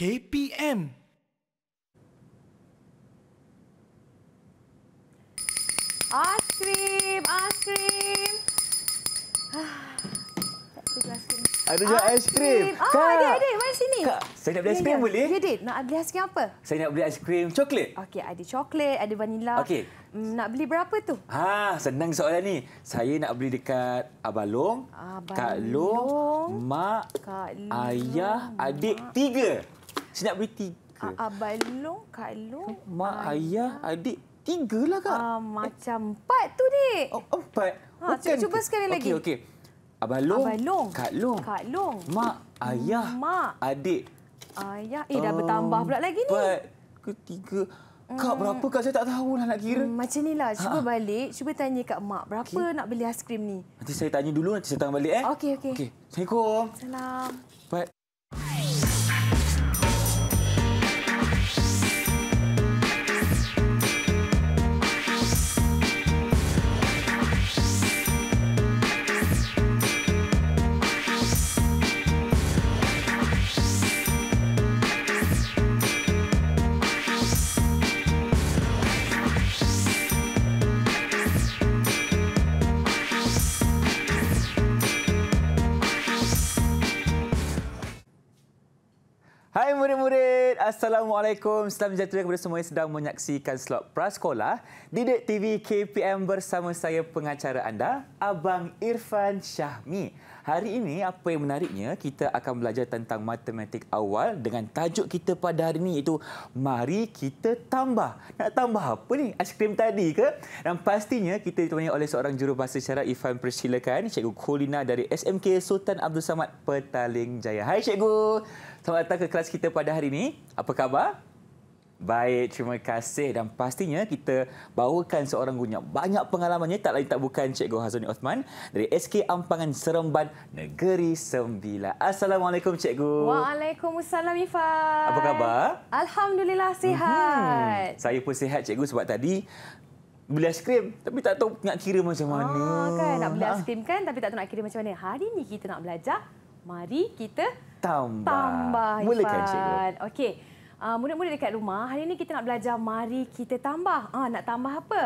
KPM. Ice cream, ice cream. Ada juga ais krim. Oh, adik-adik, mari sini. Kak, saya nak beli ya, ais krim ya, boleh? Ya, Nak beli ais krim apa? Saya nak beli ais krim coklat. Okey, ada coklat, ada vanila. Okey. Mm, nak beli berapa tu? Ha, senang soalan ni. Saya nak beli dekat Abah Long, Abang Kak Long, Long, Mak, Kak Long, Ayah, Adik, Mak. tiga. Saya nak beri tiga. Abang ah, ah, Long, Kak Long, Mak, ah, Ayah, ayah Adik. Tiga lah, Kak. Uh, macam empat tu, Dik. Oh, oh empat? Ha, Bukan. Cuba sekali lagi. Okey, okey. Abang Long, Abang Long, Kak Long, Kak Long, Mak, Ayah, Mak, Adik. Ayah, eh dah um, bertambah pula lagi ni. Empat ketiga. Kak, hmm. berapa Kak? Saya tak tahu lah nak kira. Hmm, macam inilah. Cuba ha. balik. Cuba tanya Kak Mak. Berapa okay. nak beli ice cream ni? Nanti saya tanya dulu. Nanti saya tanya balik. Eh? Okey, okey. Okay. Assalamualaikum. Salam. Baik. Hai murid-murid, Assalamualaikum. Selamat sejahtera kepada semua yang sedang menyaksikan slot prasekolah di Dek TV KPM bersama saya pengacara anda, Abang Irfan Syahmi. Hari ini apa yang menariknya, kita akan belajar tentang matematik awal dengan tajuk kita pada hari ini iaitu Mari Kita Tambah. Nak tambah apa ni? krim tadi ke? Dan pastinya kita ditemani oleh seorang jurubahasa syarat Irfan persilakan, Cikgu Kulina dari SMK Sultan Abdul Samad Petaling Jaya. Hai Cikgu. Selamat datang ke kelas kita pada hari ini. Apa khabar? Baik, terima kasih dan pastinya kita bawakan seorang guru yang banyak pengalamannya tak lain tak bukan Cikgu Hazuni Osman dari SK Ampangan Seremban Negeri Sembilan. Assalamualaikum Cikgu. Waalaikumsalam Ifan. Apa khabar? Alhamdulillah sihat. Uh-huh. Saya pun sihat Cikgu sebab tadi beli es krim tapi tak tahu nak kira macam ah, mana. Ah, kan, nak beli es ah. krim kan tapi tak tahu nak kira macam mana. Hari ini kita nak belajar. Mari kita tambah. Tambah, Mulakan Ifan. cikgu. Okey. Uh, ah, Murid-murid dekat rumah, hari ini kita nak belajar mari kita tambah. Ah, uh, Nak tambah apa?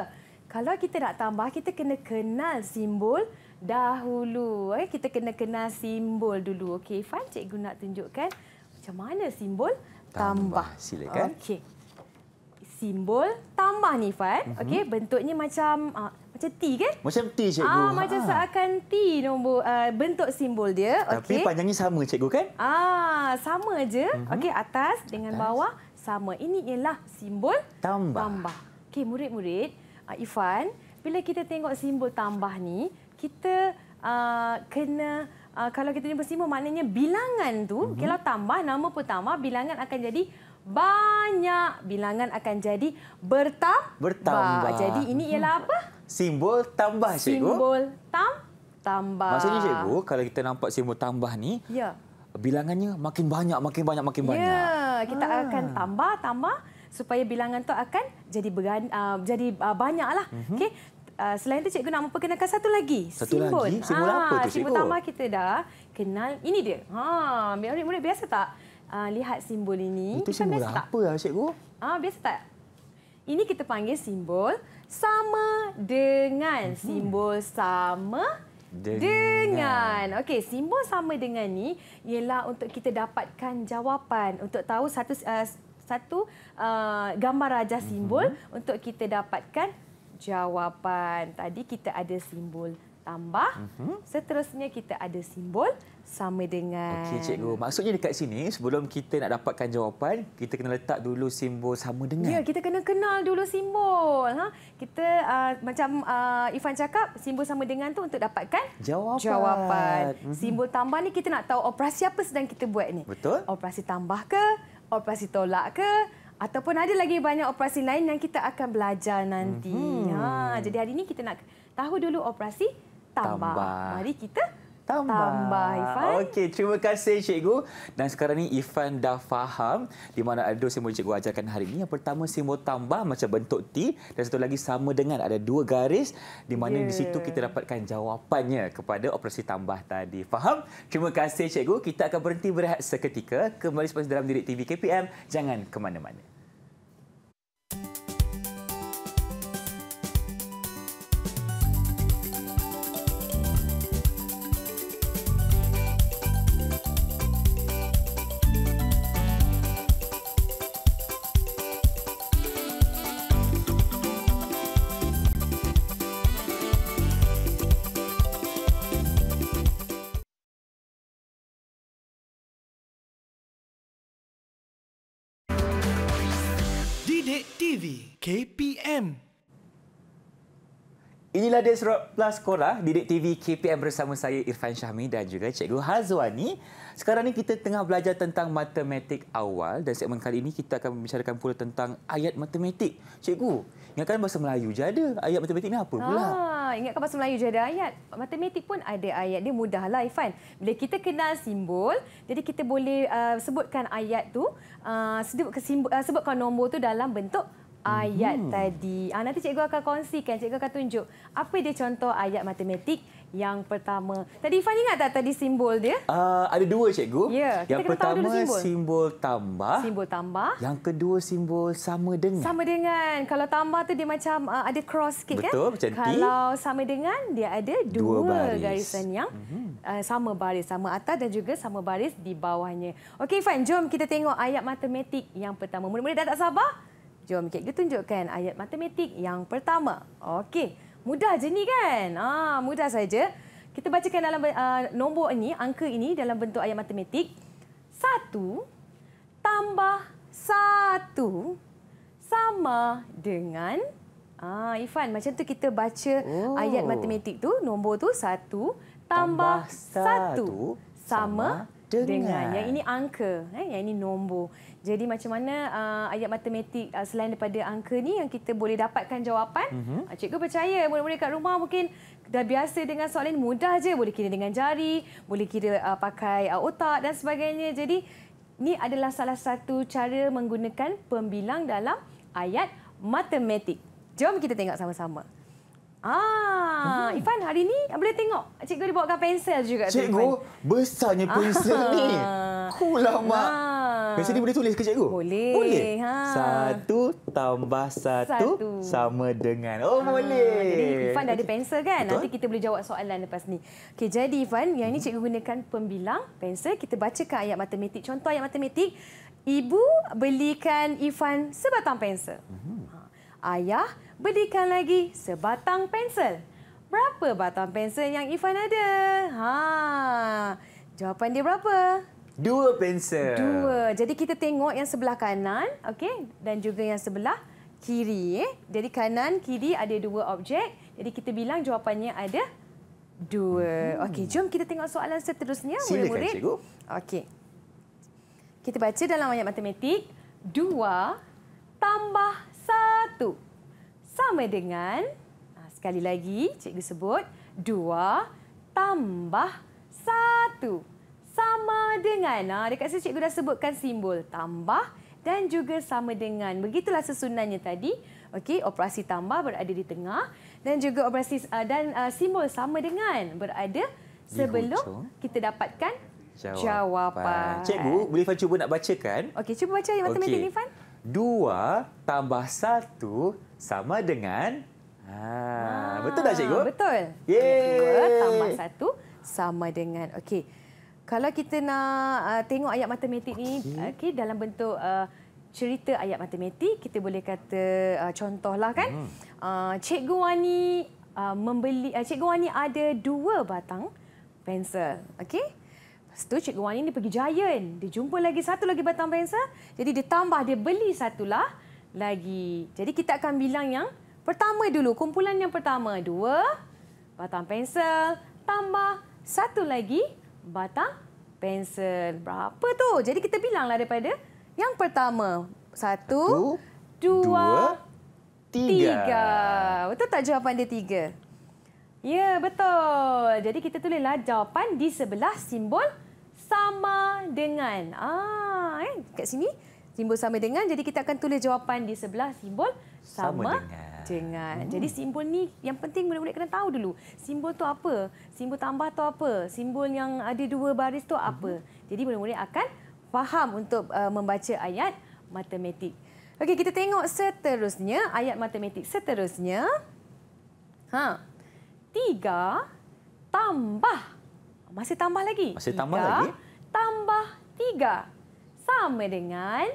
Kalau kita nak tambah, kita kena kenal simbol dahulu. Eh? Kita kena kenal simbol dulu. Okey, Ifan, cikgu nak tunjukkan macam mana simbol tambah. tambah. Silakan. Okey. Simbol tambah ni, Ifan. Mm -hmm. Okey, bentuknya macam... Uh, macam T ke? Macam T cikgu. Ah ha. macam ha. seakan T nombor uh, bentuk simbol dia. Okey. Tapi panjangnya sama cikgu kan? Ah sama aje. Mm -hmm. Okey atas dengan bawah sama. Ini ialah simbol tambah. tambah. Okey murid-murid, uh, Ifan, bila kita tengok simbol tambah ni, kita uh, kena uh, kalau kita jumpa simbol maknanya bilangan tu, mm -hmm. kalau tambah nama pertama bilangan akan jadi banyak bilangan akan jadi bertam bertambah. Jadi ini ialah apa? Simbol tambah, Simbol cikgu. Simbol tam tambah. Maksudnya, cikgu, kalau kita nampak simbol tambah ni, ya. bilangannya makin banyak, makin banyak, makin ya, banyak. Ya, kita ha. akan tambah, tambah supaya bilangan tu akan jadi beran, uh, ah, jadi uh, banyaklah. Uh mhm. -huh. Okey. Uh, selain itu cikgu nak memperkenalkan satu lagi. Satu simbol. lagi? Simbol ha, apa tu simbol cikgu? Simbol tambah kita dah kenal. Ini dia. Ha, murid-murid biasa tak? uh, lihat simbol ini. Itu kita simbol biasa apa, tak? Lah, cikgu? Ah, biasa tak? Ini kita panggil simbol sama dengan hmm. simbol sama dengan. dengan. Okey, simbol sama dengan ni ialah untuk kita dapatkan jawapan untuk tahu satu uh, satu uh, gambar rajah simbol hmm. untuk kita dapatkan jawapan. Tadi kita ada simbol tambah. Mm -hmm. Seterusnya kita ada simbol sama dengan. Okey cikgu. Maksudnya dekat sini sebelum kita nak dapatkan jawapan, kita kena letak dulu simbol sama dengan. Ya, kita kena kenal dulu simbol. Ha? Kita uh, macam uh, Ifan cakap, simbol sama dengan tu untuk dapatkan jawapan. jawapan. Mm -hmm. Simbol tambah ni kita nak tahu operasi apa sedang kita buat ni. Betul. Operasi tambah ke, operasi tolak ke? Ataupun ada lagi banyak operasi lain yang kita akan belajar nanti. -hmm. ha, jadi hari ini kita nak tahu dulu operasi tambah. tambah. Mari kita tambah. tambah Ifan. Okey, terima kasih cikgu. Dan sekarang ni Ifan dah faham di mana ada dua simbol cikgu ajarkan hari ini. Yang pertama simbol tambah macam bentuk T dan satu lagi sama dengan ada dua garis di mana yeah. di situ ya. kita dapatkan jawapannya kepada operasi tambah tadi. Faham? Terima kasih cikgu. Kita akan berhenti berehat seketika. Kembali selepas dalam Direk TV KPM. Jangan ke mana-mana. Sidik TV KPM Inilah Desrop Plus Korah, Didik TV KPM bersama saya Irfan Syahmi dan juga Cikgu Hazwani. Sekarang ni kita tengah belajar tentang matematik awal dan segmen kali ini kita akan membicarakan pula tentang ayat matematik. Cikgu, ingatkan bahasa Melayu je ada. Ayat matematik ni apa pula? Ha, ingatkan bahasa Melayu je ada ayat. Matematik pun ada ayat. Dia mudah lah, Ifan. Bila kita kenal simbol, jadi kita boleh uh, sebutkan ayat tu, uh, uh sebutkan nombor tu dalam bentuk ayat hmm. tadi. Ah, nanti cikgu akan kongsikan, cikgu akan tunjuk apa dia contoh ayat matematik yang pertama. Tadi Ifan ingat tak tadi simbol dia? Uh, ada dua cikgu. Ya, yeah. yang kita pertama kena tahu dulu simbol. simbol tambah. Simbol tambah. Yang kedua simbol sama dengan. Sama dengan. Kalau tambah tu dia macam uh, ada cross sikit Betul, kan? Betul, macam Kalau D. sama dengan dia ada dua, dua baris. garisan yang uh, sama baris sama atas dan juga sama baris di bawahnya. Okey Ifan, jom kita tengok ayat matematik yang pertama. Mula-mula dah tak sabar? Jom cikgu tunjukkan ayat matematik yang pertama. Okey. Mudah je ni kan? Ah, mudah saja. Kita bacakan dalam uh, nombor ini, angka ini dalam bentuk ayat matematik. Satu tambah satu sama dengan... Ah, Ifan, macam tu kita baca oh. ayat matematik tu, nombor tu satu tambah, tambah satu, satu sama, sama dengan. dengan. Yang ini angka, eh? yang ini nombor. Jadi macam mana uh, ayat matematik uh, selain daripada angka ni yang kita boleh dapatkan jawapan? Mm-hmm. Cikgu percaya murid-murid kat rumah mungkin dah biasa dengan soalan mudah aje boleh kira dengan jari, boleh kira uh, pakai uh, otak dan sebagainya. Jadi ni adalah salah satu cara menggunakan pembilang dalam ayat matematik. Jom kita tengok sama-sama. Ah, hmm. Ifan hari ni boleh tengok cikgu dia bawakan pensel juga Cikgu, tu, besarnya pensel ah. ni. Cool lah mak. Pensel ni boleh tulis ke cikgu? Boleh. boleh. Ha. Satu tambah satu, satu, sama dengan. Oh, ah. boleh. Jadi Ifan dah ada pensel kan? Betul? Nanti kita boleh jawab soalan lepas ni. Okey, jadi Ifan, yang ini cikgu gunakan pembilang pensel. Kita bacakan ayat matematik. Contoh ayat matematik. Ibu belikan Ifan sebatang pensel. Uh Ayah belikan lagi sebatang pensel. Berapa batang pensel yang Ifan ada? Ha. Jawapan dia berapa? Dua pensel. Dua. Jadi kita tengok yang sebelah kanan, okey, dan juga yang sebelah kiri. Eh. Jadi kanan kiri ada dua objek. Jadi kita bilang jawapannya ada dua. Hmm. Okey, jom kita tengok soalan seterusnya, murid-murid. Okey. Kita baca dalam ayat matematik, dua tambah satu sama dengan ha, sekali lagi cikgu sebut dua tambah satu sama dengan ah dekat sini cikgu dah sebutkan simbol tambah dan juga sama dengan begitulah susunannya tadi okey operasi tambah berada di tengah dan juga operasi uh, dan uh, simbol sama dengan berada sebelum kita dapatkan jawapan, jawapan. cikgu boleh cuba nak bacakan okey cuba baca yang matematik okay. ni fan Dua tambah satu sama dengan... Ha, ah, betul tak, Cikgu? Betul. Dua tambah satu sama dengan... Okey. Kalau kita nak uh, tengok ayat matematik ini, okay. Okay, dalam bentuk uh, cerita ayat matematik, kita boleh kata uh, contohlah kan. Hmm. Uh, Cikgu Wani uh, membeli uh, Cikgu Wani ada dua batang pensel. Okey? Setelah Cik Wan ini pergi Giant. Dia jumpa lagi satu lagi batang pensel. Jadi dia tambah, dia beli satulah lagi. Jadi kita akan bilang yang pertama dulu. Kumpulan yang pertama. Dua batang pensel. Tambah satu lagi batang pensel. Berapa tu? Jadi kita bilanglah daripada yang pertama. Satu, satu dua, dua, tiga. tiga. Betul tak jawapan dia tiga? Ya, betul. Jadi kita tulislah jawapan di sebelah simbol sama dengan. Ah, kan? Eh, Kat sini, simbol sama dengan. Jadi kita akan tulis jawapan di sebelah simbol sama, sama dengan. dengan. Hmm. Jadi simbol ni yang penting murid-murid kena tahu dulu. Simbol tu apa? Simbol tambah tu apa? Simbol yang ada dua baris tu apa? Hmm. Jadi murid-murid akan faham untuk uh, membaca ayat matematik. Okey, kita tengok seterusnya ayat matematik seterusnya. Ha. Tiga tambah masih tambah lagi. Masih tiga, tambah lagi. Tambah tiga. Sama dengan...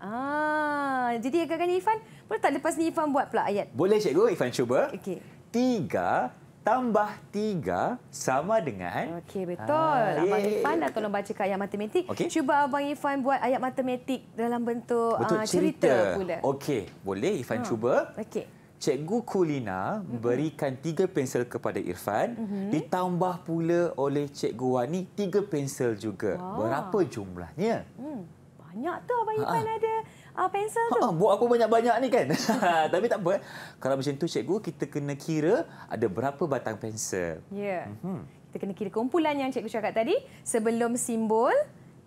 Ah, jadi agak-agaknya Ifan, boleh tak lepas ni Ifan buat pula ayat? Boleh cikgu, Ifan cuba. Okey. Tiga tambah tiga sama dengan... Okey, betul. Ah, Abang Ifan dah tolong baca ayat matematik. Okay. Cuba Abang Ifan buat ayat matematik dalam bentuk betul, uh, ah, cerita. cerita pula. Okey, boleh Ifan ha. cuba. Okey. Cikgu Kulina mm-hmm. berikan tiga pensel kepada Irfan. Mm-hmm. Ditambah pula oleh Cikgu Wani tiga pensel juga. Wow. Berapa jumlahnya? Hmm. Banyak tu Abang Irfan Ha-ha. ada uh, pensel tu. Ha-ha. Buat aku banyak-banyak ni kan? Tapi tak apa. Kalau macam tu Cikgu, kita kena kira ada berapa batang pensel. Ya. Yeah. Mm-hmm. Kita kena kira kumpulan yang Cikgu cakap tadi. Sebelum simbol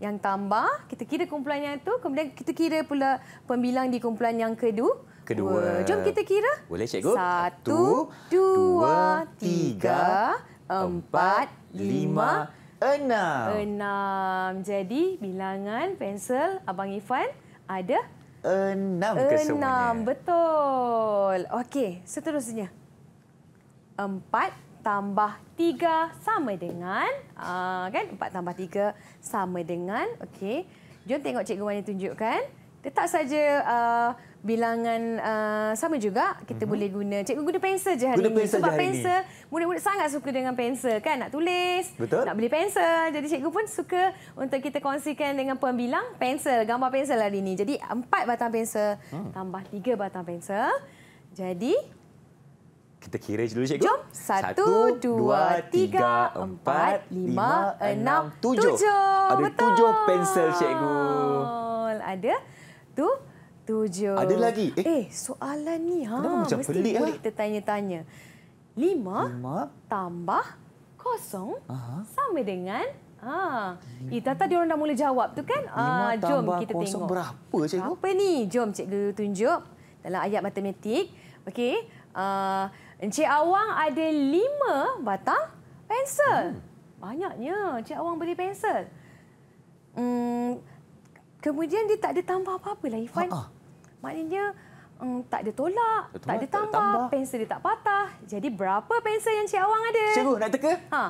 yang tambah, kita kira kumpulan yang itu, kemudian kita kira pula pembilang di kumpulan yang kedua. Kedua. Jom kita kira. Boleh, cikgu. Satu, Satu dua, tiga, empat, lima, enam. Enam. Jadi, bilangan pensel Abang Ifan ada? Enam kesemuanya. Enam, betul. Okey, seterusnya. Empat, tambah tiga sama dengan uh, kan empat tambah tiga sama dengan okey jom tengok cikgu mana yang tunjukkan tetap saja uh, bilangan uh, sama juga kita mm-hmm. boleh guna cikgu guna pensel je hari guna ini pensel sebab pensel ini. murid-murid sangat suka dengan pensel kan nak tulis Betul. nak beli pensel jadi cikgu pun suka untuk kita kongsikan dengan pembilang pensel gambar pensel hari ini jadi empat batang pensel hmm. tambah tiga batang pensel jadi kita kira je dulu cikgu. Jom. Satu, Satu dua, tiga, empat, lima, enam, tujuh. tujuh. Ada Betul. tujuh pensel cikgu. Ada tu tujuh. Ada lagi. Eh, eh soalan ni ha. Macam mesti pelik boleh ah? kita tanya-tanya. Lima, lima tambah kosong Aha. sama dengan ha, eh, ah itu tadi orang dah mula jawab tu kan? Ha, jom kita kosong Berapa cikgu? Apa ni? Jom cikgu tunjuk dalam ayat matematik. Okey. Uh, Encik Awang ada lima batang pensel. Hmm. Banyaknya Encik Awang beli pensel. Hmm, kemudian dia tak ada tambah apa-apa lah, Ifan. Ha -ha. Maknanya hmm, tak ada tolak, Betul tak ada tambah, tambah, pensel dia tak patah. Jadi berapa pensel yang Encik Awang ada? Cikgu, nak teka? Ha.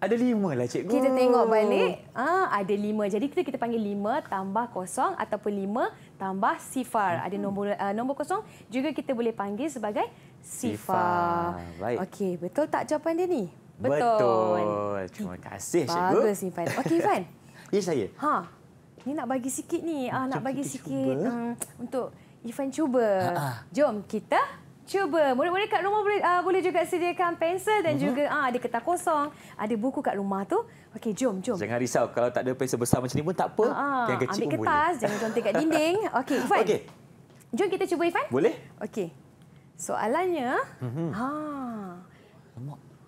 Ada lima lah cikgu. Kita tengok balik. Ah, ada lima. Jadi kita kita panggil lima tambah kosong ataupun lima tambah sifar. Ada hmm. nombor uh, nombor kosong juga kita boleh panggil sebagai sifar. sifar. Okey, betul tak jawapan dia ni? Betul. betul. Terima kasih cikgu. Bagus Ivan. Okey Ivan. ya yes, saya. Ha. Ni nak bagi sikit ni. Ah, nak bagi sikit um, untuk Ivan cuba. Ha -ha. Jom kita cuba. Murid-murid kat rumah boleh uh, boleh juga sediakan pensel dan uh-huh. juga uh, ada kertas kosong, ada buku kat rumah tu. Okey, jom, jom. Jangan risau kalau tak ada pensel besar macam ni pun tak apa. Uh-huh. Yang kecil Ambil pun kertas, boleh. jangan contoh kat dinding. Okey, Ifan. Okey. Jom kita cuba Ifan. Boleh. Okey. Soalannya, uh-huh. ha,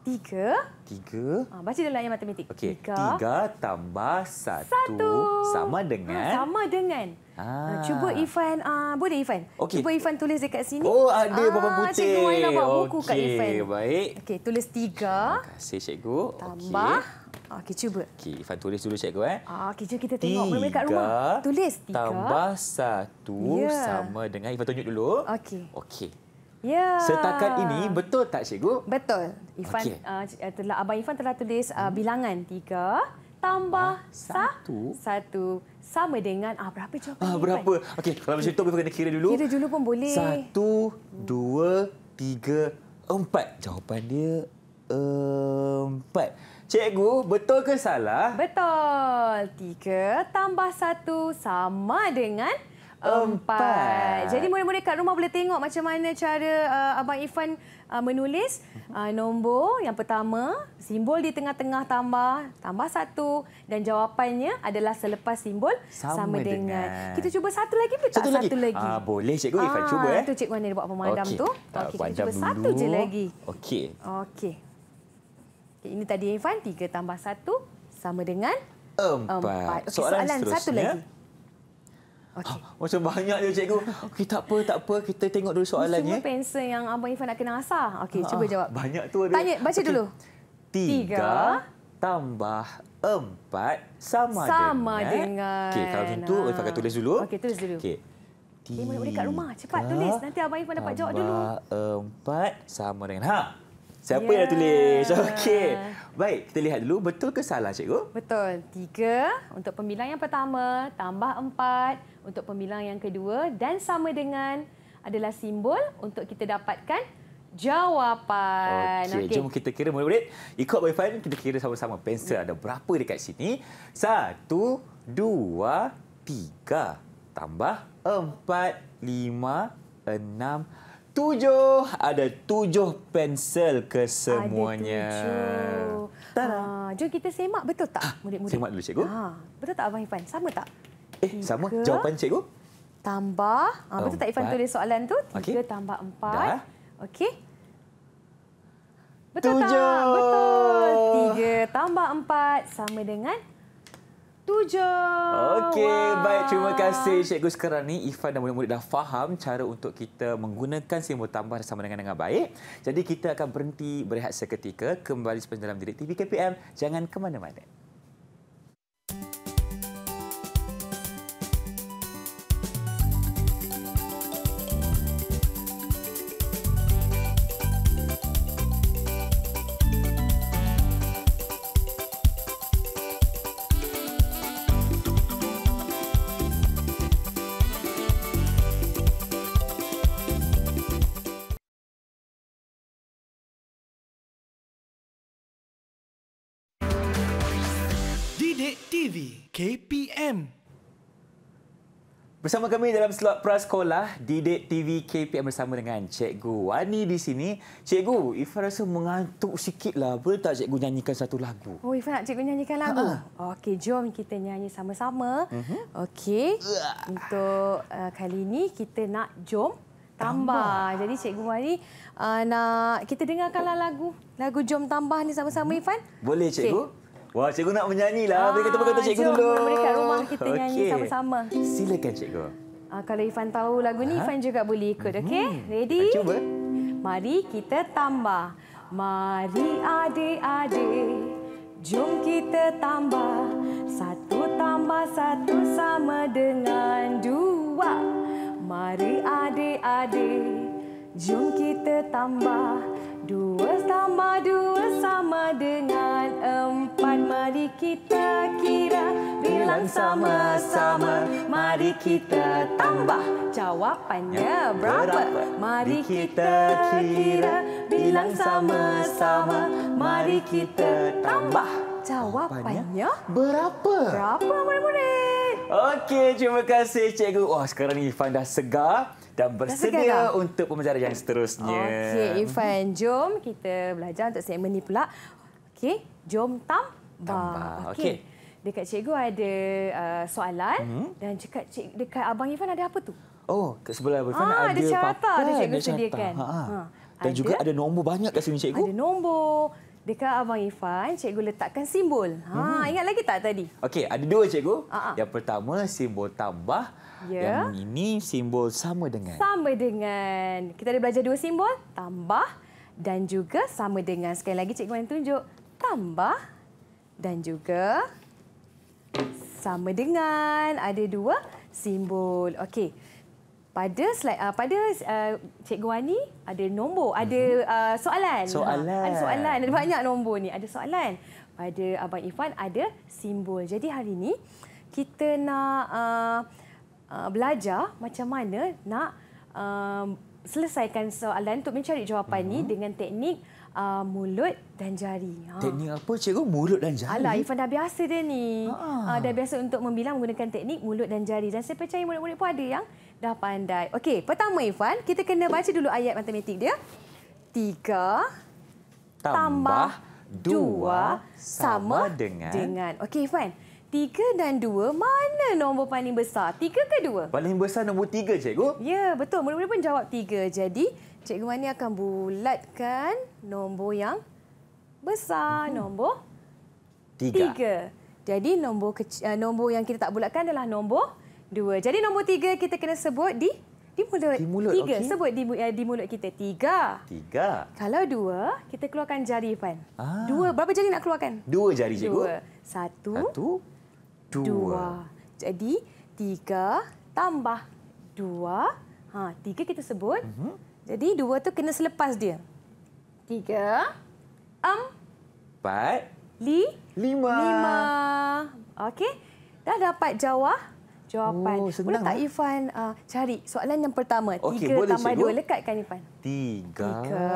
Tiga. Tiga. Ha, baca dalam ayat matematik. Okay. Tiga. Tiga tambah satu. Satu. Sama dengan. Ha, sama dengan. Ah. ah cuba Ifan. Uh, boleh Ifan? Okay. Cuba Ifan tulis dekat sini. Oh, ada ah, Bapak Putih. Cikgu Wain nak buat buku okay. kat Ifan. Baik. Okey, tulis tiga. Terima kasih, Cikgu. Tambah. Okay. Okay, cuba. Okay, Ifan tulis dulu, Cikgu. Eh. Okay, jom kita tengok. Tiga. Mereka kat rumah. Tulis. Tiga. Tambah satu yeah. sama dengan. Ifan tunjuk dulu. Okey. Okay. Ya. Setakat ini betul tak cikgu? Betul. Ifan okay. Uh, uh, telah abang Ifan telah tulis uh, bilangan 3 tambah ah, satu 1 sama dengan ah berapa jawapan? Ah berapa? Okey, kalau macam tu boleh kena kira dulu. Kira dulu pun boleh. 1 2 3 empat Jawapan dia empat. Cikgu, betul ke salah? Betul. 3 tambah 1 sama dengan empat. Jadi mula-mula kat rumah boleh tengok macam mana cara uh, Abang Ifan uh, menulis. Uh, nombor yang pertama, simbol di tengah-tengah tambah, tambah satu. Dan jawapannya adalah selepas simbol sama, sama dengan. dengan. Kita cuba satu lagi boleh satu tak? Lagi. lagi. Uh, boleh Cikgu Ifan, ah, cuba. Itu eh. Cikgu Ifan buat pemadam okay. tu. Okay, kita cuba dulu. satu je lagi. Okey. Okey. Okay, ini tadi Ifan, tiga tambah satu sama dengan empat. empat. Okay, soalan, soalan Satu lagi. Okay. Ah, macam banyak je cikgu. Okey tak apa tak apa kita tengok dulu soalan ya. Semua pensel yang abang Ifan nak kena asah. Okey ha, cuba jawab. Banyak tu ada. Tanya baca okay. dulu. Tiga tambah empat sama, sama dengan. dengan. Okey kalau tentu ha. Ifan akan tulis dulu. Okey tulis dulu. Okey. Tiga. Okay, boleh kat rumah. Cepat tulis. Nanti Abang Ifan dapat jawab dulu. Tambah empat sama dengan. Ha. Siapa yeah. yang dah ya. tulis? Okey. Baik, kita lihat dulu betul ke salah, cikgu? Betul. Tiga untuk pembilang yang pertama, tambah empat, 4 untuk pemilang yang kedua dan sama dengan adalah simbol untuk kita dapatkan jawapan. Okey, okay. jom kita kira murid-murid. Ikut boyfriend kita kira sama-sama. Pensel ada berapa dekat sini? Satu, dua, tiga. Tambah empat, lima, enam, Tujuh. Ada tujuh pensel kesemuanya. Ada tujuh. Ha, jom kita semak betul tak, ah, murid-murid? Ha, semak dulu, cikgu. Ha, betul tak, Abang Ipan? Sama tak? Eh, tiga. sama. Jawapan cikgu? Tambah. Ha, betul tak Ifan tulis soalan tu? Tiga okay. tambah empat. Dah. Okey. Betul tujuh. tak? Betul. Tiga tambah empat sama dengan tujuh. Okey, baik. Terima kasih Cikgu sekarang ni. Ifan dan murid-murid dah faham cara untuk kita menggunakan simbol tambah sama dengan dengan baik. Jadi kita akan berhenti berehat seketika. Kembali sepanjang dalam diri TV KPM. Jangan ke mana-mana. Kulit TV KPM Bersama kami dalam slot prasekolah Didik TV KPM bersama dengan Cikgu Wani di sini. Cikgu, Ifa rasa mengantuk sikit lah. Boleh tak Cikgu nyanyikan satu lagu? Oh, Ifa nak Cikgu nyanyikan lagu? Okey, jom kita nyanyi sama-sama. Uh-huh. Okey, untuk uh, kali ini kita nak jom tambah. tambah. Jadi Cikgu Wani uh, nak kita dengarkanlah lagu. Lagu jom tambah ni sama-sama mhm. Ifan. Boleh Cikgu. Okay. Wah, cikgu nak menyanyi lah. Ah, Beri kata kata cikgu dulu. Jom berikan rumah kita nyanyi sama-sama. Silakan cikgu. Uh, kalau Ifan tahu lagu ni, Ifan juga boleh ikut. Mhm. Okey? Ready? Kita cuba. Mari kita tambah. Mari adik-adik, jom kita tambah. Satu tambah satu sama dengan dua. Mari adik-adik, jom kita tambah. Dua sama dua sama dengan empat Mari kita kira bilang sama-sama Mari kita tambah jawapannya berapa Mari kita kira bilang sama-sama Mari kita tambah jawapannya berapa Berapa murid-murid Okey, terima kasih cikgu. Wah, sekarang ni Ifan dah segar dan bersedia lah. untuk pembelajaran yang seterusnya. Okey, Irfan, jom kita belajar untuk segmen ni pula. Okey, jom tambah. tambah. Okey. Okay. Dekat cikgu ada uh, soalan mm-hmm. dan dekat cik dekat abang Irfan ada apa tu? Oh, kat sebelah abang Irfan ah, ada, ada papan. Ada carta, ada cikgu sediakan. Ha. ha. ha dan ada, juga ada nombor banyak kat sini cikgu. Ada nombor dekat Abang Irfan, cikgu letakkan simbol. Ha, uh mhm. -huh. Ingat lagi tak tadi? Okey, ada dua cikgu. Uh ah, -huh. Ah. Yang pertama, simbol tambah. Ya. Yang ini simbol sama dengan. Sama dengan. Kita ada belajar dua simbol, tambah dan juga sama dengan. Sekali lagi cikgu yang tunjuk. Tambah dan juga sama dengan. Ada dua simbol. Okey pada slide uh, ah, pada uh, cikgu Wani ada nombor ada uh, soalan. soalan ada soalan ada banyak nombor ni ada soalan pada abang Ifan ada simbol jadi hari ini kita nak uh, uh, belajar macam mana nak uh, selesaikan soalan untuk mencari jawapan uh-huh. ni mhm. dengan teknik Uh, mulut dan jari. Ha. Teknik apa cikgu? Mulut dan jari? Alah, Ifan dah biasa dia ni. Ha. Uh, dah biasa untuk membilang menggunakan teknik mulut dan jari. Dan saya percaya murid-murid pun ada yang Dah pandai. Okey, pertama Irfan, kita kena baca dulu ayat matematik dia. Tiga tambah, tambah dua sama dengan... dengan. Okey Irfan, tiga dan dua mana nombor paling besar? Tiga ke dua? Paling besar nombor tiga, cikgu. Ya, betul. Mula-mula pun jawab tiga. Jadi, cikgu Mani akan bulatkan nombor yang besar. Hmm. Nombor tiga. tiga. Jadi nombor kecil, eh, nombor yang kita tak bulatkan adalah nombor dua. Jadi nombor tiga kita kena sebut di di mulut. Di mulut tiga. Okay. Sebut di, eh, di mulut kita. Tiga. Tiga. Kalau dua, kita keluarkan jari, Fan. Ah. Dua. Berapa jari nak keluarkan? Dua jari, juga. Dua. Satu. Satu. Dua. dua. Jadi, tiga tambah dua. Ha, tiga kita sebut. Mm -hmm. Jadi, dua tu kena selepas dia. Tiga. Empat. Li. Lima. Lima. Okey. Dah dapat jawab jawapan. Oh, boleh tak eh? Ifan uh, cari soalan yang pertama? Okay, tiga boleh, tambah cikgu. dua. Lekatkan Ifan. Tiga. Tiga.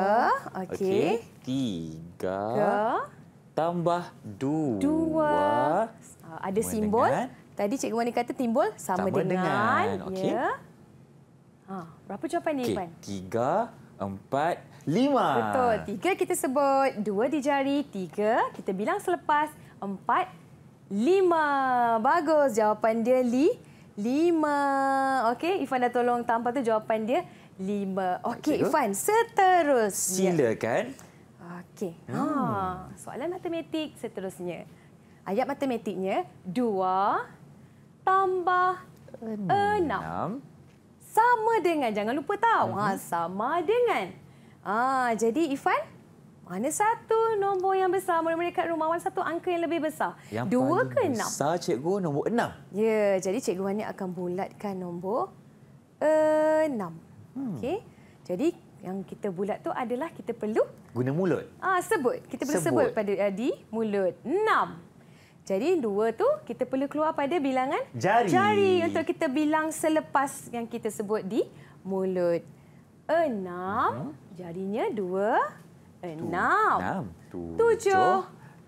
Okey. Okay. Tiga. Tiga. Tambah dua. Dua. Uh, ada Mereka simbol. Dengan. Tadi Cikgu Wani kata timbul sama, sama dengan. dengan. Okay. Ya. Ha, berapa jawapan ni, okay. Ifan? Tiga, empat, lima. Betul. Tiga kita sebut, dua di jari, tiga kita bilang selepas, empat, lima. Bagus jawapan dia, Lee. Lima. Okey, Ifan dah tolong tampak tu jawapan dia. Lima. Okey, Ifan, seterusnya. Silakan. Okey. Hmm. Ha, soalan matematik seterusnya. Ayat matematiknya, dua tambah enam. enam. Sama dengan, jangan lupa tahu. Ha, hmm. sama dengan. Ah, ha, jadi Ifan, mana satu nombor yang besar mula mereka rumah? Mana satu angka yang lebih besar? Yang Dua ke besar, enam? besar, cikgu, nombor enam. Ya, jadi cikgu hanya akan bulatkan nombor enam. Hmm. Okey. Jadi yang kita bulat tu adalah kita perlu... Guna mulut. Ah Sebut. Kita perlu sebut, sebut pada adi eh, mulut. Enam. Jadi dua tu kita perlu keluar pada bilangan jari. jari untuk kita bilang selepas yang kita sebut di mulut. Enam, hmm. jarinya dua, Eh, enam. Enam. Tujuh.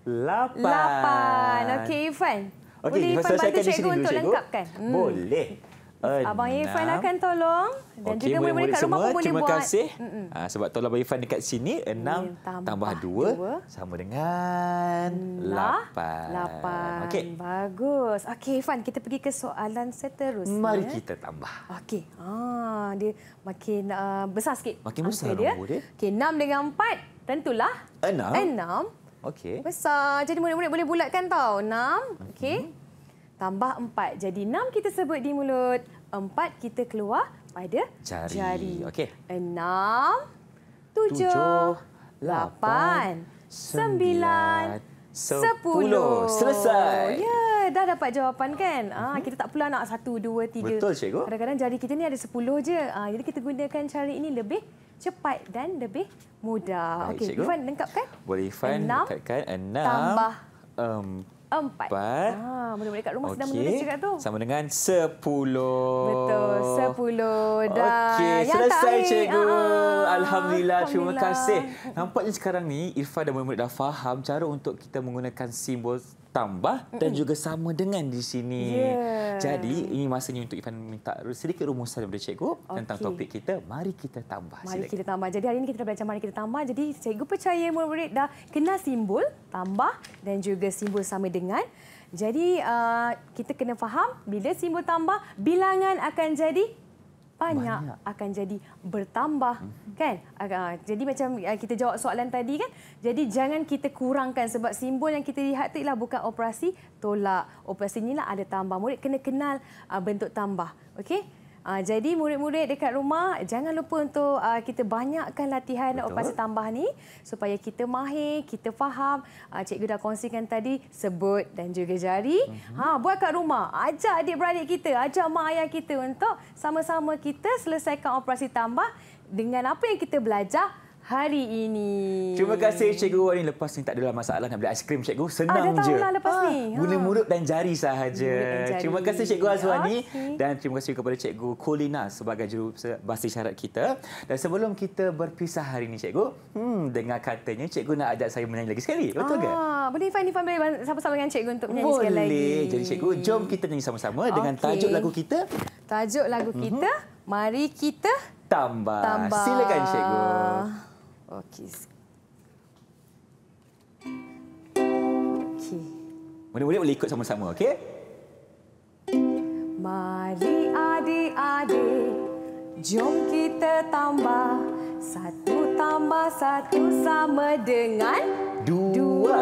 Lapan. Lapan. Okey, Irfan. Okay, boleh Irfan bantu cikgu untuk lengkapkan? Hmm. Boleh. Enam. Abang Irfan akan tolong. Dan okay, juga boleh-boleh kat rumah semua. pun boleh buat. Terima kasih. Mm -mm. Sebab tolong Abang Irfan dekat sini. Enam tambah, tambah dua, dua sama dengan lapan. Lapan. Okay. Bagus. Okey, Irfan. Kita pergi ke soalan seterusnya. Mari kita tambah. Okey. Ah, dia makin uh, besar sikit. Makin besar dia. rumah Okey, enam dengan empat tentulah. Enam. Enam. Okey. Besar. Jadi murid-murid boleh bulatkan tau. Enam. Mhm. Okey. Tambah empat. Jadi enam kita sebut di mulut. Empat kita keluar pada jari. jari. Okey. Enam. Tujuh. tujuh lapan. Sembilan. Sepuluh. Selesai. Ya, dah dapat jawapan kan? Ah, mhm. kita tak pula nak satu, dua, tiga. Betul, Cikgu. Kadang-kadang jari kita ni ada sepuluh je. Ah, jadi kita gunakan cara ini lebih cepat dan lebih mudah. Okey, Ivan lengkapkan. Boleh Ivan lengkapkan. Enam. Tambah. Empat. Empat. Ha, ah, Mula-mula kat rumah okay. sedang menulis juga tu. Sama dengan sepuluh. Betul, sepuluh. Okey, selesai tarik. cikgu. Alhamdulillah. Ah. Alhamdulillah, terima kasih. Nampaknya sekarang ni Irfan dan murid-murid dah faham cara untuk kita menggunakan simbol tambah mm-hmm. dan juga sama dengan di sini. Yeah. Jadi ini masanya untuk Ifan minta sedikit rumusan daripada cikgu okay. tentang topik kita. Mari kita tambah. Mari Silakan. kita tambah. Jadi hari ini kita dah belajar mari kita tambah. Jadi cikgu percaya murid-murid dah kenal simbol tambah dan juga simbol sama dengan. Jadi uh, kita kena faham bila simbol tambah bilangan akan jadi banyak, banyak. akan jadi bertambah hmm. kan ah, jadi macam ah, kita jawab soalan tadi kan jadi jangan kita kurangkan sebab simbol yang kita lihat tu ialah bukan operasi tolak operasi inilah ada tambah murid kena kenal ah, bentuk tambah okey Uh, jadi murid-murid dekat rumah jangan lupa untuk uh, kita banyakkan latihan operasi tambah ni supaya kita mahir, kita faham. Uh, cikgu dah kongsikan tadi sebut dan juga jari. Uh-huh. Ha buat kat rumah. Ajak adik-beradik kita, ajak mak ayah kita untuk sama-sama kita selesaikan operasi tambah dengan apa yang kita belajar hari ini. Terima kasih Cikgu Wani. Lepas ni tak adalah masalah nak beli aiskrim Cikgu. Senang je. Ada lah lepas ha. Guna ha. dan jari sahaja. Dan jari. Terima kasih Cikgu Azwani. Okay. Dan terima kasih kepada Cikgu Kolina sebagai jurubahasa syarat kita. Dan sebelum kita berpisah hari ini Cikgu, hmm, dengar katanya Cikgu nak ajak saya menyanyi lagi sekali. Betul ke? Ah, boleh Ifan, Ifan boleh sama-sama dengan Cikgu untuk menyanyi boleh. sekali lagi. Boleh. Jadi Cikgu, jom kita nyanyi sama-sama okay. dengan tajuk lagu kita. Tajuk lagu kita, mm -hmm. Mari Kita Tambah. Tambah. Silakan Cikgu. Okey. Okey. Boleh-boleh boleh ikut sama-sama, okey? Mari adik-adik, jom kita tambah. Satu tambah satu sama dengan dua. dua.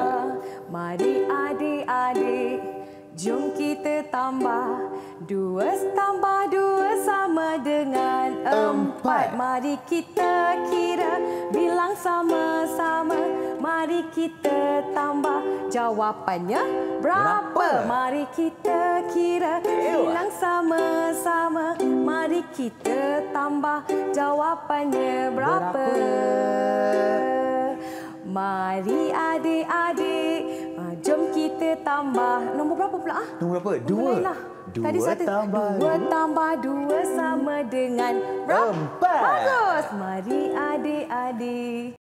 Mari adik-adik, Jom kita tambah Dua tambah dua sama dengan empat Mari kita kira bilang sama-sama Mari kita tambah jawapannya berapa Mari kita kira bilang sama-sama Mari kita tambah jawapannya berapa Mari adik-adik tambah nombor berapa pula? Ah? Nombor berapa? Dua. Lah. Dua Tadi satu. tambah dua. Dua tambah dua sama dengan Empat. Bagus. Mari adik-adik.